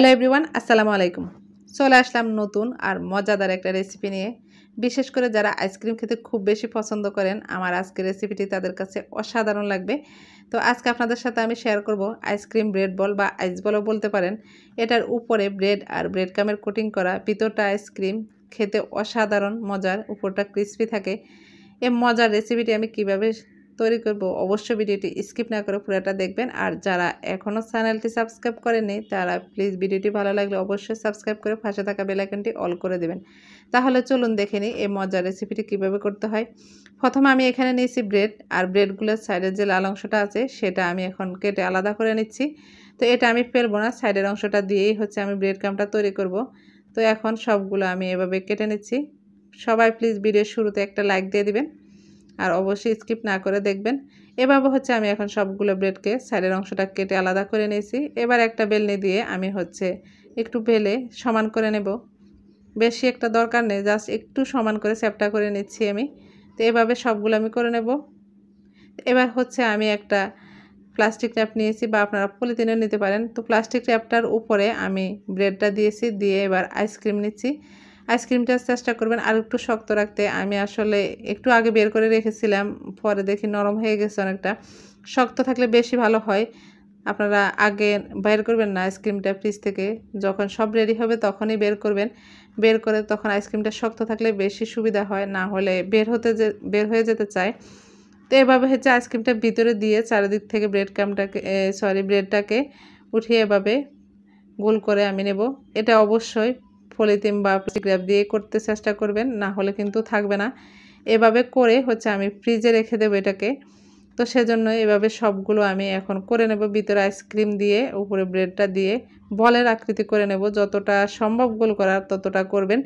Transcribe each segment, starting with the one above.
hello everyone আসসালামু আলাইকুম চলে আসলাম নতুন আর মজাদার একটা রেসিপি নিয়ে বিশেষ করে যারা আইসক্রিম খেতে খুব বেশি পছন্দ করেন আমার আজকের রেসিপিটি তাদের কাছে অসাধারণ লাগবে তো আজকে আপনাদের সাথে আমি শেয়ার করব আইসক্রিম ব্রেড বল বা আইস বলও বলতে পারেন এটার উপরে ব্রেড আর ব্রেড কামের কোটিং করা ভিতরটা আইসক্রিম খেতে অসাধারণ মজার উপরটা ক্রিসপি থাকে এ মজার রেসিপিটি আমি কিভাবে তৈরি করব অবশ্যই ভিডিওটি স্কিপ না করে পুরোটা দেখবেন আর যারা এখনও চ্যানেলটি সাবস্ক্রাইব করেনি তারা প্লিজ ভিডিওটি ভালো লাগলে অবশ্যই সাবস্ক্রাইব করে পাশে থাকা বেলাইকনটি অল করে দেবেন তাহলে চলুন দেখে নিই এই মজার রেসিপিটি কিভাবে করতে হয় প্রথমে আমি এখানে নিয়েছি ব্রেড আর ব্রেডগুলোর সাইডের যে লাল অংশটা আছে সেটা আমি এখন কেটে আলাদা করে নিচ্ছি তো এটা আমি ফেলবো না সাইডের অংশটা দিয়েই হচ্ছে আমি ব্রেড ক্রামটা তৈরি করব তো এখন সবগুলো আমি এভাবে কেটে নিচ্ছি সবাই প্লিজ ভিডিও শুরুতে একটা লাইক দিয়ে দিবেন আর অবশ্যই স্কিপ না করে দেখবেন এভাবে হচ্ছে আমি এখন সবগুলো ব্রেডকে সাইডের অংশটা কেটে আলাদা করে নিয়েছি এবার একটা বেলনি দিয়ে আমি হচ্ছে একটু বেলে সমান করে নেব বেশি একটা দরকার নেই জাস্ট একটু সমান করে চ্যাপটা করে নিচ্ছি আমি তো এভাবে সবগুলো আমি করে নেব এবার হচ্ছে আমি একটা প্লাস্টিক ট্যাপ নিয়েছি বা আপনারা পলিথিনও নিতে পারেন তো প্লাস্টিক ট্যাপটার উপরে আমি ব্রেডটা দিয়েছি দিয়ে এবার আইসক্রিম নিচ্ছি আইসক্রিমটা চেষ্টা করবেন আর একটু শক্ত রাখতে আমি আসলে একটু আগে বের করে রেখেছিলাম পরে দেখি নরম হয়ে গেছে অনেকটা শক্ত থাকলে বেশি ভালো হয় আপনারা আগে বের করবেন না আইসক্রিমটা ফ্রিজ থেকে যখন সব রেডি হবে তখনই বের করবেন বের করে তখন আইসক্রিমটা শক্ত থাকলে বেশি সুবিধা হয় না হলে বের হতে যে বের হয়ে যেতে চায় তো এভাবে হচ্ছে আইসক্রিমটা ভিতরে দিয়ে চারিদিক থেকে ব্রেড ক্যামটাকে সরি ব্রেডটাকে উঠিয়ে এভাবে গোল করে আমি নেব এটা অবশ্যই পলিথিন বা গ্র্যাপ দিয়ে করতে চেষ্টা করবেন না হলে কিন্তু থাকবে না এভাবে করে হচ্ছে আমি ফ্রিজে রেখে দেবো এটাকে তো সেজন্য এভাবে সবগুলো আমি এখন করে নেব ভিতরে আইসক্রিম দিয়ে উপরে ব্রেডটা দিয়ে বলের আকৃতি করে নেব যতটা সম্ভব গোল করার ততটা করবেন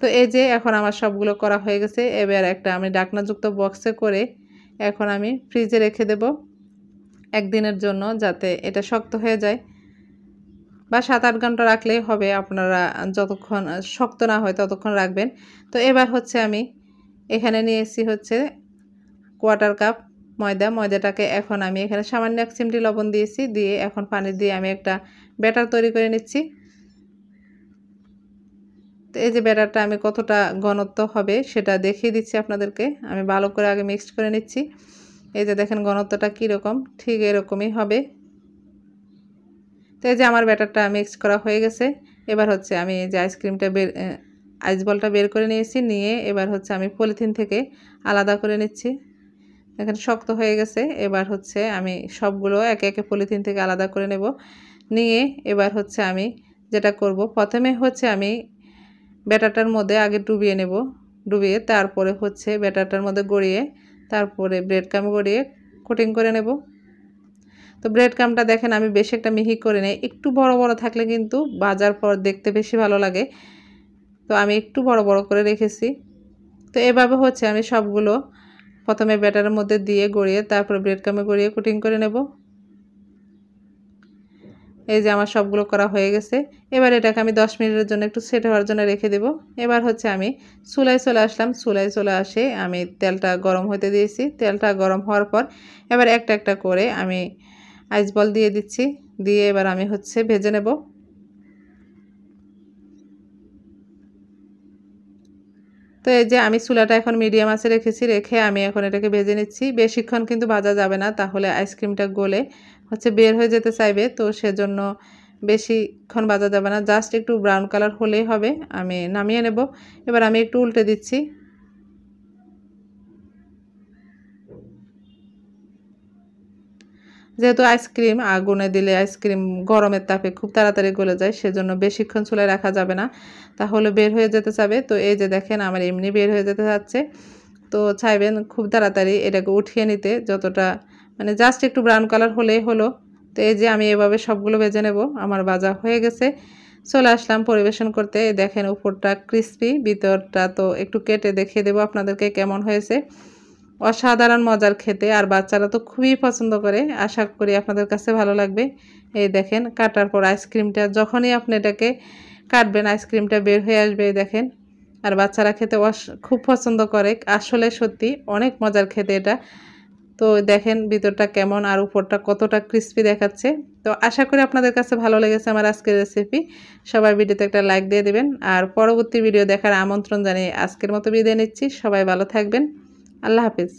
তো এই যে এখন আমার সবগুলো করা হয়ে গেছে এবার একটা আমি ডাকনাযুক্ত বক্সে করে এখন আমি ফ্রিজে রেখে দেব একদিনের জন্য যাতে এটা শক্ত হয়ে যায় বা সাত আট ঘন্টা রাখলেই হবে আপনারা যতক্ষণ শক্ত না হয় ততক্ষণ রাখবেন তো এবার হচ্ছে আমি এখানে নিয়ে এসেছি হচ্ছে কোয়ার্টার কাপ ময়দা ময়দাটাকে এখন আমি এখানে সামান্য এক চিমটি লবণ দিয়েছি দিয়ে এখন পানি দিয়ে আমি একটা ব্যাটার তৈরি করে নিচ্ছি তো এই যে ব্যাটারটা আমি কতটা ঘনত্ব হবে সেটা দেখিয়ে দিচ্ছি আপনাদেরকে আমি ভালো করে আগে মিক্সড করে নিচ্ছি এই যে দেখেন ঘনত্বটা কীরকম ঠিক এরকমই হবে তো এই যে আমার ব্যাটারটা মিক্স করা হয়ে গেছে এবার হচ্ছে আমি যে আইসক্রিমটা বের আইসবলটা বের করে নিয়েছি নিয়ে এবার হচ্ছে আমি পলিথিন থেকে আলাদা করে নিচ্ছি এখন শক্ত হয়ে গেছে এবার হচ্ছে আমি সবগুলো একে একে পলিথিন থেকে আলাদা করে নেব নিয়ে এবার হচ্ছে আমি যেটা করব প্রথমে হচ্ছে আমি ব্যাটারটার মধ্যে আগে ডুবিয়ে নেব ডুবিয়ে তারপরে হচ্ছে ব্যাটারটার মধ্যে গড়িয়ে তারপরে ব্রেড কাম গড়িয়ে কোটিং করে নেব তো ব্রেড ক্রামটা দেখেন আমি বেশি একটা মিহি করে নেই একটু বড় বড় থাকলে কিন্তু বাজার পর দেখতে বেশি ভালো লাগে তো আমি একটু বড় বড় করে রেখেছি তো এভাবে হচ্ছে আমি সবগুলো প্রথমে ব্যাটারের মধ্যে দিয়ে গড়িয়ে তারপর ব্রেড ক্রামে গড়িয়ে কুটিং করে নেব এই যে আমার সবগুলো করা হয়ে গেছে এবার এটাকে আমি দশ মিনিটের জন্য একটু সেট হওয়ার জন্য রেখে দেব এবার হচ্ছে আমি চুলাই চলে আসলাম চুলাই চলে আসে আমি তেলটা গরম হতে দিয়েছি তেলটা গরম হওয়ার পর এবার একটা একটা করে আমি আইস বল দিয়ে দিচ্ছি দিয়ে এবার আমি হচ্ছে ভেজে নেব তো এই যে আমি চুলাটা এখন মিডিয়াম আছে রেখেছি রেখে আমি এখন এটাকে ভেজে নিচ্ছি বেশিক্ষণ কিন্তু ভাজা যাবে না তাহলে আইসক্রিমটা গলে হচ্ছে বের হয়ে যেতে চাইবে তো সেজন্য বেশিক্ষণ ভাজা যাবে না জাস্ট একটু ব্রাউন কালার হলেই হবে আমি নামিয়ে নেব এবার আমি একটু উল্টে দিচ্ছি যেহেতু আইসক্রিম আগুনে দিলে আইসক্রিম গরমের তাপে খুব তাড়াতাড়ি গলে যায় সেজন্য বেশিক্ষণ চুলে রাখা যাবে না তাহলে বের হয়ে যেতে চাবে তো এই যে দেখেন আমার এমনি বের হয়ে যেতে চাচ্ছে তো চাইবেন খুব তাড়াতাড়ি এটাকে উঠিয়ে নিতে যতটা মানে জাস্ট একটু ব্রাউন কালার হলেই হলো তো এই যে আমি এভাবে সবগুলো বেজে নেব আমার বাজা হয়ে গেছে চলে আসলাম পরিবেশন করতে দেখেন উপরটা ক্রিসপি ভিতরটা তো একটু কেটে দেখিয়ে দেবো আপনাদেরকে কেমন হয়েছে অসাধারণ মজার খেতে আর বাচ্চারা তো খুবই পছন্দ করে আশা করি আপনাদের কাছে ভালো লাগবে এই দেখেন কাটার পর আইসক্রিমটা যখনই আপনি এটাকে কাটবেন আইসক্রিমটা বের হয়ে আসবে দেখেন আর বাচ্চারা খেতে খুব পছন্দ করে আসলে সত্যি অনেক মজার খেতে এটা তো দেখেন ভিতরটা কেমন আর উপরটা কতটা ক্রিস্পি দেখাচ্ছে তো আশা করি আপনাদের কাছে ভালো লেগেছে আমার আজকের রেসিপি সবাই ভিডিওতে একটা লাইক দিয়ে দেবেন আর পরবর্তী ভিডিও দেখার আমন্ত্রণ জানিয়ে আজকের মতো বিদায় নিচ্ছি সবাই ভালো থাকবেন আল্লাহ হাফিজ